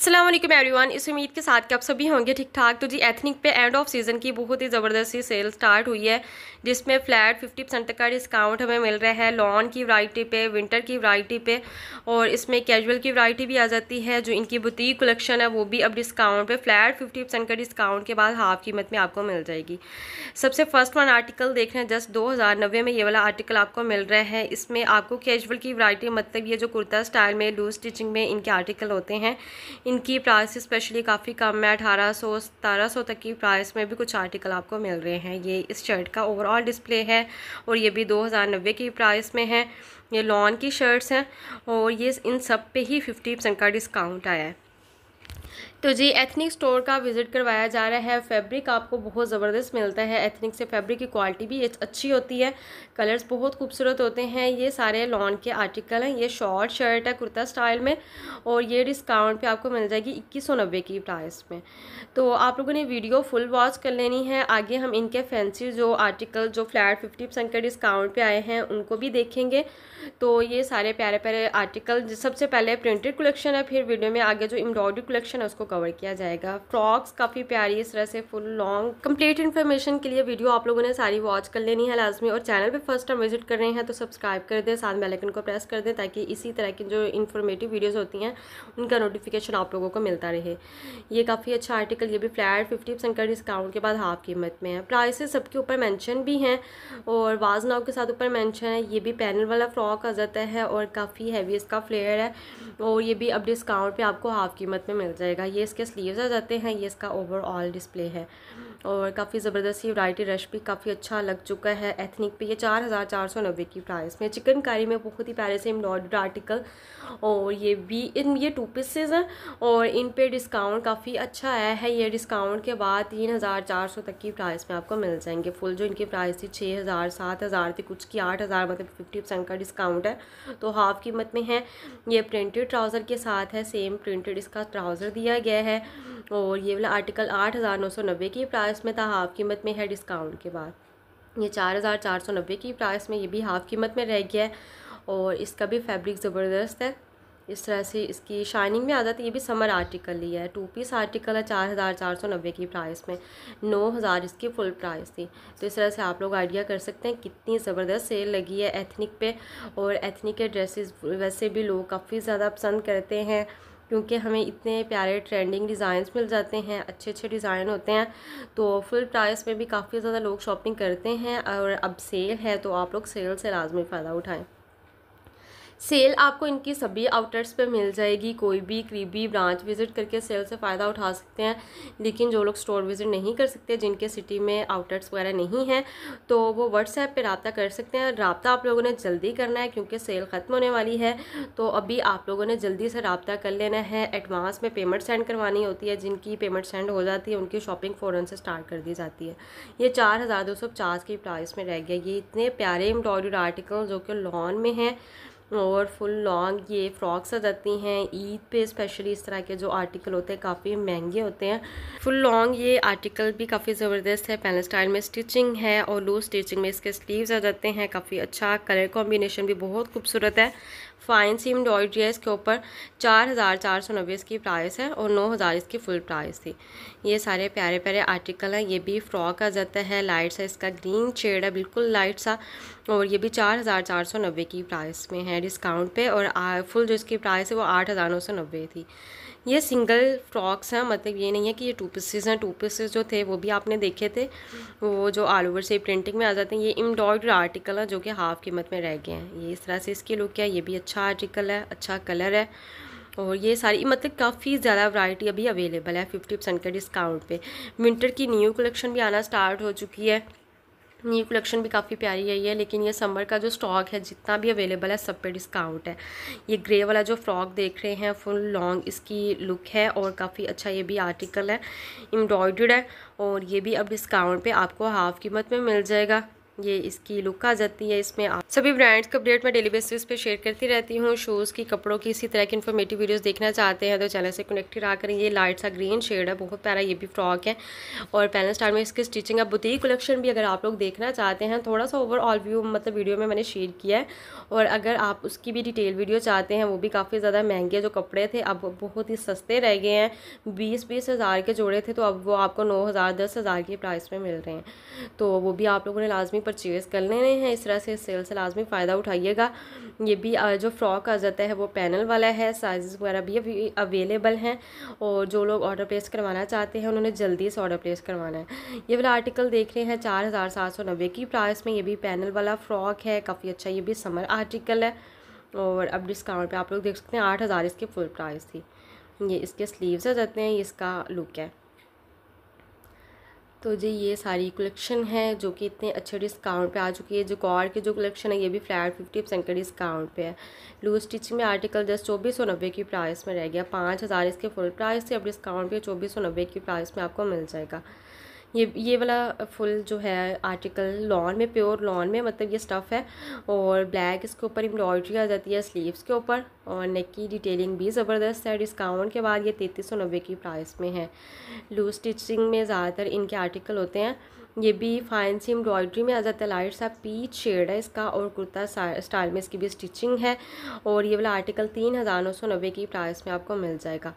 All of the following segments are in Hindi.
असलम एवरीवन इस उम्मीद के साथ कि आप सभी होंगे ठीक ठाक तो जी एथनिक पे एंड ऑफ सीज़न की बहुत ही ज़बरदस्त सी सेल स्टार्ट हुई है जिसमें फ्लैट 50 परसेंट तक का डिस्काउंट हमें मिल रहा है लॉन की वैरायटी पे विंटर की वैरायटी पे और इसमें कैजुअल की वैरायटी भी आ जाती है जो इनकी बुटीक कलेक्शन है वो भी अब डिस्काउंट पर फ्लैट फिफ्टी का डिस्काउंट के बाद हाफ कीमत में आपको मिल जाएगी सबसे फर्स्ट वन आर्टिकल देख रहे हैं जस्ट दो में ये वाला आर्टिकल आपको मिल रहा है इसमें आपको कैजुअल की वैरायटी मतलब ये जो कुर्ता स्टाइल में लूज स्टिचिंग में इनके आर्टिकल होते हैं इनकी प्राइस स्पेशली काफ़ी कम है अठारह सौ सतारह सौ तक की प्राइस में भी कुछ आर्टिकल आपको मिल रहे हैं ये इस शर्ट का ओवरऑल डिस्प्ले है और ये भी दो हज़ार नब्बे की प्राइस में है ये लॉन की शर्ट्स हैं और ये इन सब पे ही फिफ्टी परसेंट का डिस्काउंट आया है तो जी एथनिक स्टोर का विज़िट करवाया जा रहा है फैब्रिक आपको बहुत ज़बरदस्त मिलता है एथनिक से फैब्रिक की क्वालिटी भी अच्छी होती है कलर्स बहुत खूबसूरत होते हैं ये सारे लॉन के आर्टिकल हैं ये शॉर्ट शर्ट है कुर्ता स्टाइल में और ये डिस्काउंट पे आपको मिल जाएगी इक्कीस सौ नब्बे की प्राइस में तो आप लोगों ने वीडियो फुल वॉच कर लेनी है आगे हम इनके फैंसी जो आर्टिकल जो फ्लैट फिफ्टी परसेंट के डिस्काउंट पर आए हैं उनको भी देखेंगे तो ये सारे प्यारे प्यारे आर्टिकल सबसे पहले प्रिंटेड कलेक्शन है फिर वीडियो में आगे जो एम्ब्रॉयडरी कलेक्शन है उसको कवर किया जाएगा फ्रॉक्स काफ़ी प्यारी इस तरह से फुल लॉन्ग कंप्लीट इन्फॉर्मेशन के लिए वीडियो आप लोगों ने सारी वॉच कर लेनी है लाजमी और चैनल पर फर्स्ट टाइम विजिट कर रहे हैं तो सब्सक्राइब कर दें साथ बेलाइकन को प्रेस कर दें ताकि इसी तरह की जो इन्फॉर्मेटिव वीडियोज़ होती हैं उनका नोटिफिकेशन आप लोगों को मिलता रहे ये काफ़ी अच्छा आर्टिकल ये भी फ्लैट फिफ्टी परसेंट का डिस्काउंट के बाद हाफ कीमत में है प्राइसेस सबके ऊपर मैंशन भी हैं और वाजनाव के साथ ऊपर मैंशन है ये भी पैनल वाला फ्रॉक का जाता है और काफ़ी हैवी इसका फ्लेयर है और ये भी अब डिस्काउंट पे आपको हाफ़ कीमत में मिल जाएगा ये इसके स्लीव्स आ जाते हैं ये इसका ओवरऑल डिस्प्ले है और काफ़ी ज़बरदस्त ये वराइटी रश भी काफ़ी अच्छा लग चुका है एथनिक पे ये चार हज़ार चार सौ नब्बे की प्राइस में चिकन कारी में बहुत ही प्यारे से एम्ब्रॉयड आर्टिकल और ये भी इन ये टू पीसेज हैं और इन पे डिस्काउंट काफ़ी अच्छा आया है ये डिस्काउंट के बाद तीन हज़ार चार सौ तक की प्राइस में आपको मिल जाएंगे फुल जो इनकी प्राइस थी छः हज़ार सात हज़ार थी कुछ की आठ हज़ार मतलब फिफ्टी परसेंट का डिस्काउंट है तो हाफ़ कीमत में है ये प्रिंटेड ट्राउज़र के साथ है सेम प्रिंटेड इसका ट्राउज़र दिया गया है और ये वाला आर्टिकल आठ हज़ार नौ सौ नब्बे की प्राइस प्राइस में था हाफ़ कीमत में है डिस्काउंट के बाद ये चार हज़ार चार सौ नब्बे की प्राइस में ये भी हाफ़ कीमत में रह गया है और इसका भी फैब्रिक ज़बरदस्त है इस तरह से इसकी शाइनिंग में आ जाती है ये भी समर आर्टिकल ही है टू पीस आर्टिकल है चार हज़ार चार सौ नब्बे की प्राइस में नौ हज़ार इसकी फुल प्राइस थी तो इस तरह से आप लोग आइडिया कर सकते हैं कितनी ज़बरदस्त सेल लगी है एथनिक पे और एथनिक के ड्रेसेस वैसे भी लोग काफ़ी ज़्यादा पसंद करते हैं क्योंकि हमें इतने प्यारे ट्रेंडिंग डिज़ाइंस मिल जाते हैं अच्छे अच्छे डिज़ाइन होते हैं तो फुल प्राइस में भी काफ़ी ज़्यादा लोग शॉपिंग करते हैं और अब सेल है तो आप लोग सेल से लाजमी फ़ायदा उठाएँ सेल आपको इनकी सभी आउटलेट्स पे मिल जाएगी कोई भी करीबी ब्रांच विज़िट करके सेल से फ़ायदा उठा सकते हैं लेकिन जो लोग स्टोर विज़िट नहीं कर सकते जिनके सिटी में आउटलेट्स वगैरह नहीं हैं तो वो व्हाट्सएप पर रबता कर सकते हैं रबता आप लोगों ने जल्दी करना है क्योंकि सेल ख़त्म होने वाली है तो अभी आप लोगों ने जल्दी से रबता कर लेना है एडवांस में पेमेंट सेंड करवानी होती है जिनकी पेमेंट सेंड हो जाती है उनकी शॉपिंग फ़ौरन से स्टार्ट कर दी जाती है ये चार हज़ार दो सौ की प्राइस में रह गया ये इतने प्यारे एम्ब्रॉयड आर्टिकल जो कि लॉन में हैं और फुल लॉन्ग ये फ्रॉक्स आ जाती हैं ईद पे स्पेशली इस तरह के जो आर्टिकल होते हैं काफ़ी महंगे होते हैं फुल लॉन्ग ये आर्टिकल भी काफ़ी ज़बरदस्त है पैनल स्टाइल में स्टिचिंग है और लूज स्टिचिंग में इसके स्लीव्स आ जाते हैं काफ़ी अच्छा कलर कॉम्बिनेशन भी बहुत खूबसूरत है फाइन सी एम्ब्रॉयड्री है इसके ऊपर चार हज़ार चार सौ नब्बे इसकी प्राइस है और नौ हज़ार इसकी फुल प्राइस थी ये सारे प्यारे प्यारे आर्टिकल हैं ये भी फ्रॉक का जाता है लाइट सा इसका ग्रीन शेड है बिल्कुल लाइट सा और ये भी चार हज़ार चार सौ नब्बे की प्राइस में है डिस्काउंट पे और फुल जो इसकी प्राइस है वो आठ हज़ार नौ सौ नब्बे थी ये सिंगल फ्रॉक्स हैं मतलब ये नहीं है कि ये टू पीसेज हैं टू पीसेज जो थे वो भी आपने देखे थे वो जो ऑल ओवर से प्रिंटिंग में आ जाते हैं ये एम्ब्रॉयड आर्टिकल है जो कि हाफ़ कीमत में रह गए हैं ये इस तरह से इसकी लुक है ये भी अच्छा आर्टिकल है अच्छा कलर है और ये सारी मतलब काफ़ी ज़्यादा वैरायटी अभी अवेलेबल है फिफ्टी परसेंट के डिस्काउंट पे विंटर की न्यू कलेक्शन भी आना स्टार्ट हो चुकी है न्यू कलेक्शन भी काफ़ी प्यारी है है लेकिन ये समर का जो स्टॉक है जितना भी अवेलेबल है सब पे डिस्काउंट है ये ग्रे वाला जो फ्रॉक देख रहे हैं फुल लॉन्ग इसकी लुक है और काफ़ी अच्छा ये भी आर्टिकल है एम्ब्रॉयड है और ये भी अब डिस्काउंट पे आपको हाफ़ कीमत में मिल जाएगा ये इसकी लुक आ जाती है इसमें आप सभी ब्रांड्स का अपडेट मैं डेली बेसिस पे शेयर करती रहती हूँ शूज़ की कपड़ों की इसी तरह की इन्फॉर्मेटिव वीडियोस देखना चाहते हैं तो चैनल से कनेक्टेड आकर ये लाइट सा ग्रीन शेड है बहुत प्यारा ये भी फ्रॉक है और पैनल स्टार में इसकी स्टिचिंग है बुती कलेक्शन भी अगर आप लोग देखना चाहते हैं थोड़ा सा ओवरऑल व्यू मतलब वीडियो में मैंने शेयर किया है और अगर आप उसकी भी डिटेल वीडियो चाहते हैं वो भी काफ़ी ज़्यादा महंगे जो कपड़े थे अब बहुत ही सस्ते रह गए हैं बीस बीस हज़ार के जोड़े थे तो अब वो आपको नौ हज़ार दस हज़ार के प्राइस में मिल रहे हैं तो वो भी आप लोगों ने लाजमी परचेज़ कर लेने हैं इस तरह से सेल से लाजमी फ़ायदा उठाइएगा ये भी जो फ्रॉक आ जाता है वो पैनल वाला है साइज़ वगैरह भी अभी अवेलेबल हैं और जो लोग ऑर्डर प्लेस करवाना चाहते हैं उन्होंने जल्दी से ऑर्डर प्लेस करवाना है ये वाला आर्टिकल देख रहे हैं चार हज़ार सात सौ नब्बे की प्राइस में ये भी पैनल वाला फ़्रॉक है काफ़ी अच्छा ये भी समर आर्टिकल है और अब डिस्काउंट पर आप लोग देख सकते हैं आठ हज़ार इसकी फुल प्राइस थी ये इसके स्लीव्स आ जाते हैं ये इसका लुक है तो जी ये सारी कलेक्शन है जो कि इतने अच्छे डिस्काउंट पे आ चुकी है जो कॉर की जो कलेक्शन है ये भी फ्लैट फिफ्टी परसेंट के डिस्काउंट पे है लूज स्टिच में आर्टिकल जस्ट चौबीस सौ नब्बे की प्राइस में रह गया पाँच हज़ार इसके फुल प्राइस से अब डिस्काउंट पे चौबीस सौ नब्बे की प्राइस में आपको मिल जाएगा ये ये वाला फुल जो है आर्टिकल लॉन में प्योर लॉन में मतलब ये स्टफ़ है और ब्लैक इसके ऊपर एम्ब्रॉयड्री आ जाती है स्लीव्स के ऊपर और नेक की डिटेलिंग भी ज़बरदस्त है डिस्काउंट के बाद ये तैतीस सौ नब्बे की प्राइस में है लूज स्टिचिंग में ज़्यादातर इनके आर्टिकल होते हैं ये भी फाइन सी एम्ब्रॉयड्री में आ जाता है लाइट सा पीच शेड है इसका और कुर्ता स्टाइल में इसकी भी स्टिचिंग है और ये वाला आर्टिकल तीन हज़ार नौ सौ नब्बे की प्राइस में आपको मिल जाएगा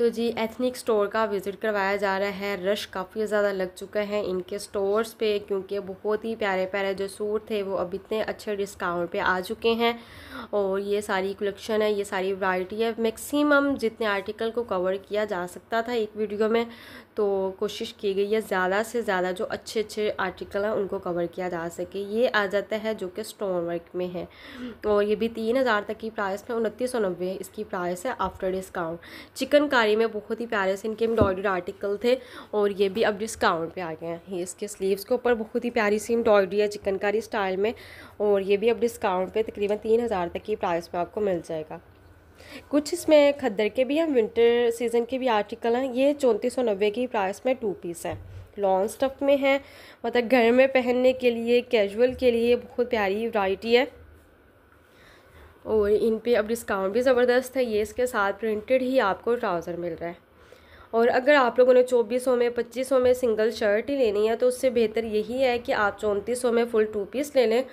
तो जी एथनिक स्टोर का विज़िट करवाया जा रहा है रश काफ़ी ज़्यादा लग चुका है इनके स्टोर्स पे क्योंकि बहुत ही प्यारे प्यारे जो सूट थे वो अब इतने अच्छे डिस्काउंट पे आ चुके हैं और ये सारी कलेक्शन है ये सारी वैरायटी है मैक्सिमम जितने आर्टिकल को कवर किया जा सकता था एक वीडियो में तो कोशिश की गई है ज़्यादा से ज़्यादा जो अच्छे अच्छे आर्टिकल हैं उनको कवर किया जा सके ये आ जाता है जो कि स्टोन वर्क में है और तो ये भी तीन हज़ार तक की प्राइस में उनतीस सौ नब्बे इसकी प्राइस है आफ्टर डिस्काउंट चिकनकारी में बहुत ही प्यारे से इनके एम्ब्रॉयडर्ड आर्टिकल थे और ये भी अब डिस्काउंट पर आ गए हैं इसके स्लीवस के ऊपर बहुत ही प्यारी सी एम्ब्रॉयडरी है चिकनकारी स्टाइल में और ये भी अब डिस्काउंट पर तकरीबन तीन हज़ार तक की प्राइस में आपको मिल जाएगा कुछ इसमें खद्दर के भी हैं विंटर सीज़न के भी आर्टिकल हैं ये चौंतीस सौ नब्बे की प्राइस में टू पीस है लॉन्ग स्टफ में है मतलब घर में पहनने के लिए कैजुअल के लिए बहुत प्यारी वैरायटी है और इन पे अब डिस्काउंट भी ज़बरदस्त है ये इसके साथ प्रिंटेड ही आपको ट्राउज़र मिल रहा है और अगर आप लोगों ने चौबीस में पच्चीस में सिंगल शर्ट ही लेनी है तो उससे बेहतर यही है कि आप चौंतीस में फुल टू पीस ले लें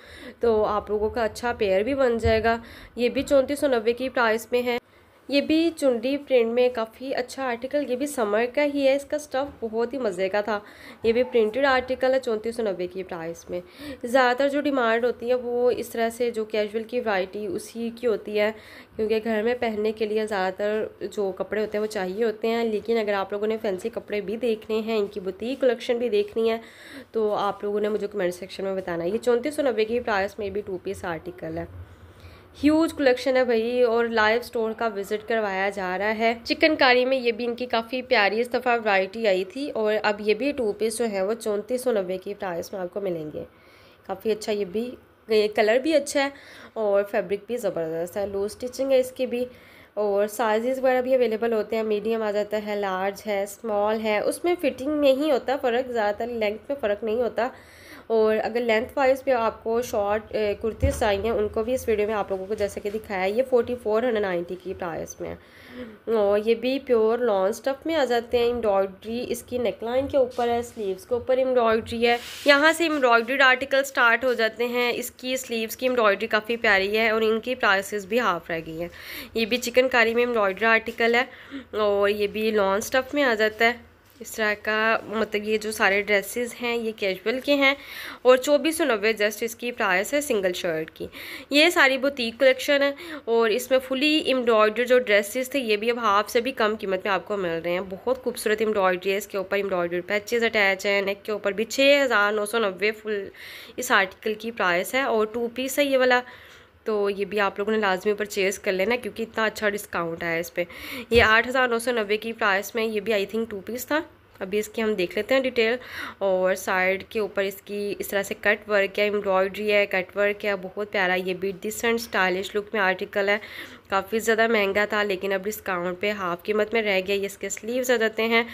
तो आप लोगों का अच्छा पेयर भी बन जाएगा ये भी चौंतीस की प्राइस में है ये भी चुंडी प्रिंट में काफ़ी अच्छा आर्टिकल ये भी समर का ही है इसका स्टफ़ बहुत ही मज़े का था ये भी प्रिंटेड आर्टिकल है चौंतीस सौ नब्बे की प्राइस में ज़्यादातर जो डिमांड होती है वो इस तरह से जो कैजुअल की वैरायटी उसी की होती है क्योंकि घर में पहनने के लिए ज़्यादातर जो कपड़े होते हैं वो चाहिए होते हैं लेकिन अगर आप लोगों ने फैंसी कपड़े भी देखने हैं इनकी बुटीक कलेक्शन भी देखनी है तो आप लोगों ने मुझे कमेंट सेक्शन में बताना ये चौंतीस सौ नब्बे की प्राइस में भी टू पीस आर्टिकल है ह्यूज कलेक्शन है भाई और लाइव स्टोर का विजिट करवाया जा रहा है चिकनकारी में ये भी इनकी काफ़ी प्यारी इस दफ़ा वरायटी आई थी और अब ये भी टू पीस जो है वो चौंतीस सौ नब्बे की प्राइस में आपको मिलेंगे काफ़ी अच्छा ये भी ये कलर भी अच्छा है और फैब्रिक भी ज़बरदस्त है लूज स्टिचिंग है इसकी भी और साइज़ वगैरह भी अवेलेबल होते हैं मीडियम आ जाता है लार्ज है स्मॉल है उसमें फिटिंग में ही होता फ़र्क ज़्यादातर लेंथ में फ़र्क नहीं होता और अगर लेंथ वाइज भी आपको शॉर्ट कुर्तीज़ चाहिए उनको भी इस वीडियो में आप लोगों को जैसे कि दिखाया ये फोर्टी फोर हंड्रेड नाइन्टी की प्राइस में और ये भी प्योर लॉन्ग स्टफ में आ जाते हैं एम्ब्रॉयड्री इसकी नेकलाइन के ऊपर है स्लीव्स के ऊपर एम्ब्रॉयड्री है यहाँ से एम्ब्रॉयड्रीड आर्टिकल स्टार्ट हो जाते हैं इसकी स्लीव्स की एम्ब्रॉयड्री काफ़ी प्यारी है और इनकी प्राइसिस भी हाफ रह गई हैं ये भी चिकनकारी में एम्ब्रॉयड्री आर्टिकल है और ये भी लॉन्ग स्टफ में आ जाता है इस तरह का मतलब ये जो सारे ड्रेसेस हैं ये कैजुअल के हैं और चौबीस सौ नब्बे जस्ट इसकी प्राइस है सिंगल शर्ट की ये सारी बुटीक कलेक्शन है और इसमें फुली एम्ब्रॉयडर जो ड्रेसेस थे ये भी अब हाफ से भी कम कीमत में आपको मिल रहे हैं बहुत खूबसूरत एम्ब्रॉयडरी है इसके ऊपर एम्ब्रॉयडर पैचेज अटैच हैं नेक के ऊपर भी छः हज़ार नौ सौ नब्बे फुल इस आर्टिकल की प्राइस है और टू पीस है ये वाला तो ये भी आप लोगों ने लाजमी चेस कर लेना क्योंकि इतना अच्छा डिस्काउंट आया इस पर यह आठ हज़ार नौ सौ नब्बे की प्राइस में ये भी आई थिंक टू पीस था अभी इसकी हम देख लेते हैं डिटेल और साइड के ऊपर इसकी इस तरह से कट वर्क है एम्ब्रॉयडरी है कट वर्क है बहुत प्यारा ये भी डिसेंट स्टाइलिश लुक में आर्टिकल है काफ़ी ज़्यादा महंगा था लेकिन अब डिस्काउंट पे हाफ कीमत में रह गया ये इसके स्लीव्स आ जाते हैं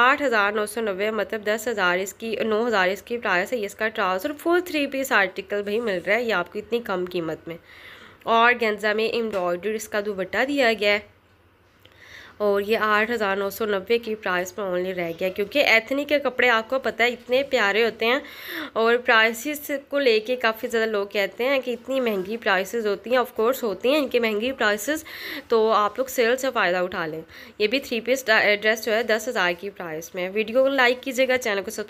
आठ हज़ार नौ सौ नब्बे मतलब दस हज़ार इसकी नौ हज़ार इसकी प्राइस है ये इसका trouser full three piece article भी मिल रहा है ये आपको इतनी कम कीमत में और गेंजा में एम्ब्रॉयडरी इसका दुपट्टा दिया गया है और ये आठ हज़ार नौ सौ नब्बे की प्राइस में ओनली रह गया क्योंकि एथनी के कपड़े आपको पता है इतने प्यारे होते हैं और प्राइसेस को लेके काफ़ी ज़्यादा लोग कहते हैं कि इतनी महंगी प्राइसेस होती हैं ऑफ कोर्स होती हैं इनकी महंगी प्राइसेस तो आप लोग सेल से फ़ायदा उठा लें ये भी थ्री पीस ड्रेस जो है दस हज़ार की प्राइस में वीडियो को लाइक कीजिएगा चैनल को सब्सक्राइब